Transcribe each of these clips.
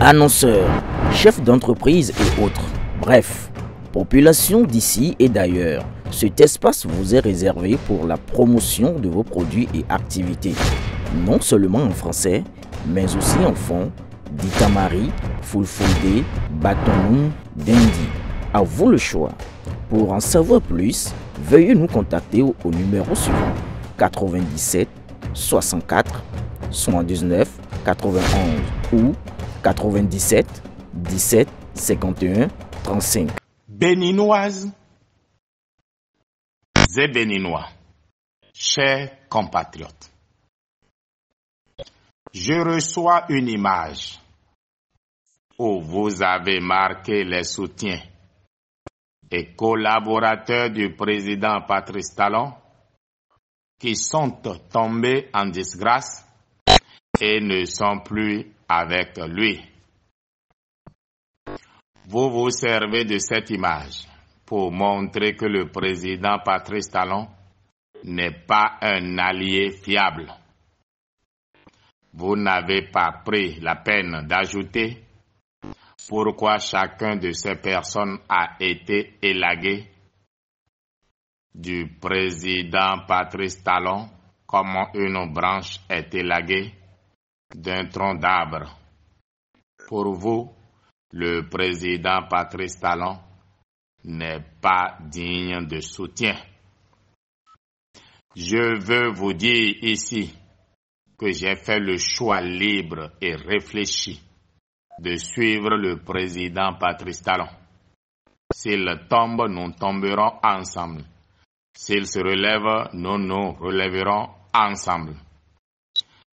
annonceurs, chefs d'entreprise et autres. Bref, population d'ici et d'ailleurs, cet espace vous est réservé pour la promotion de vos produits et activités, non seulement en français, mais aussi en fond, Ditamari, Fulfulde, Batonoum, Dendi. À vous le choix. Pour en savoir plus, veuillez nous contacter au, numéro suivant 97 64 79 91 ou 97 17 51 35. Béninoise et Béninois, chers compatriotes, je reçois une image où vous avez marqué les soutiens et collaborateurs du président Patrice Talon qui sont tombés en disgrâce et ne sont plus avec lui. Vous vous servez de cette image pour montrer que le président Patrice Talon n'est pas un allié fiable. Vous n'avez pas pris la peine d'ajouter pourquoi chacun de ces personnes a été élagué du président Patrice Talon, comment une branche est élaguée d'un tronc d'arbre. Pour vous, le président Patrice Talon n'est pas digne de soutien. Je veux vous dire ici que j'ai fait le choix libre et réfléchi de suivre le président Patrice Talon. S'il tombe, nous tomberons ensemble. S'il se relève, nous nous relèverons ensemble.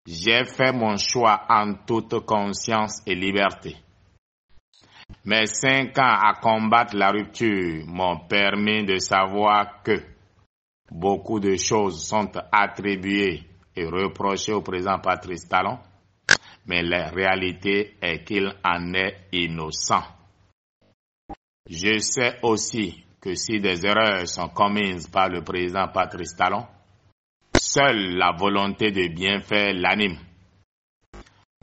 J'ai fait mon choix en toute conscience et liberté. Mes cinq ans à combattre la rupture m'ont permis de savoir que beaucoup de choses sont attribuées et reprochées au président Patrice Talon, mais la réalité est qu'il en est innocent. Je sais aussi que si des erreurs sont commises par le président Patrice Talon, Seule la volonté de bien faire l'anime.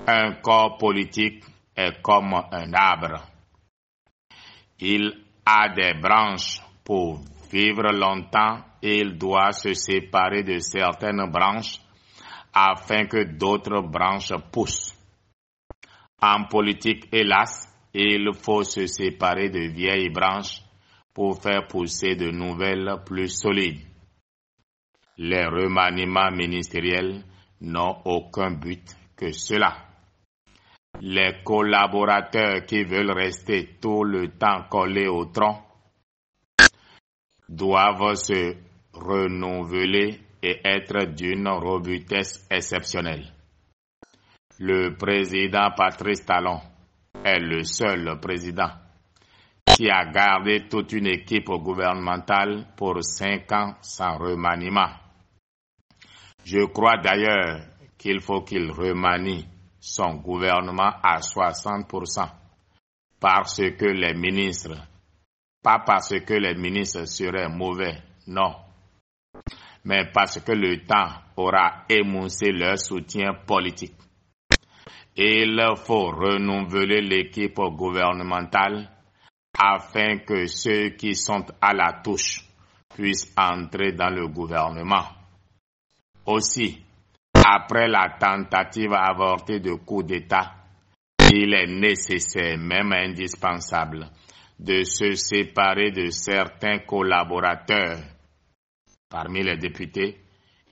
Un corps politique est comme un arbre. Il a des branches pour vivre longtemps et il doit se séparer de certaines branches afin que d'autres branches poussent. En politique, hélas, il faut se séparer de vieilles branches pour faire pousser de nouvelles plus solides les remaniements ministériels n'ont aucun but que cela. Les collaborateurs qui veulent rester tout le temps collés au tronc doivent se renouveler et être d'une robustesse exceptionnelle. Le président Patrice Talon est le seul président qui a gardé toute une équipe gouvernementale pour cinq ans sans remaniement. Je crois d'ailleurs qu'il faut qu'il remanie son gouvernement à 60%, parce que les ministres, pas parce que les ministres seraient mauvais, non, mais parce que le temps aura émoussé leur soutien politique. Il faut renouveler l'équipe gouvernementale afin que ceux qui sont à la touche puissent entrer dans le gouvernement aussi, après la tentative avortée de coup d'État, il est nécessaire, même indispensable, de se séparer de certains collaborateurs. Parmi les députés,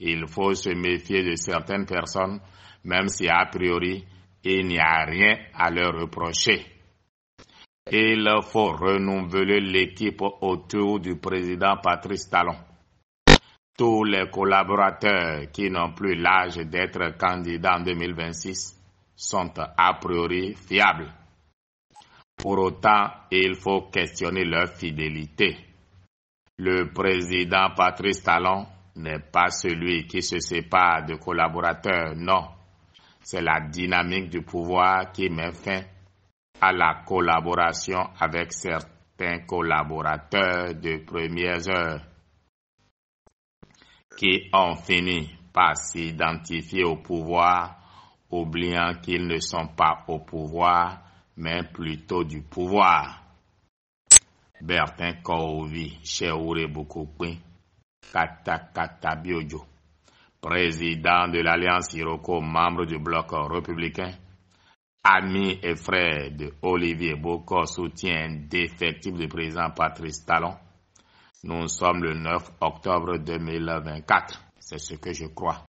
il faut se méfier de certaines personnes, même si a priori, il n'y a rien à leur reprocher. Il faut renouveler l'équipe autour du président Patrice Talon tous les collaborateurs qui n'ont plus l'âge d'être candidats en 2026 sont a priori fiables. Pour autant, il faut questionner leur fidélité. Le président Patrice Talon n'est pas celui qui se sépare de collaborateurs, non. C'est la dynamique du pouvoir qui met fin à la collaboration avec certains collaborateurs de premières heures qui ont fini par s'identifier au pouvoir, oubliant qu'ils ne sont pas au pouvoir, mais plutôt du pouvoir. Bertin Kouvi, Cheoure Kata Biojo, président de l'Alliance Iroko, membre du bloc républicain, ami et frère de Olivier Boko, soutien défectif du président Patrice Talon, nous sommes le 9 octobre 2024. C'est ce que je crois.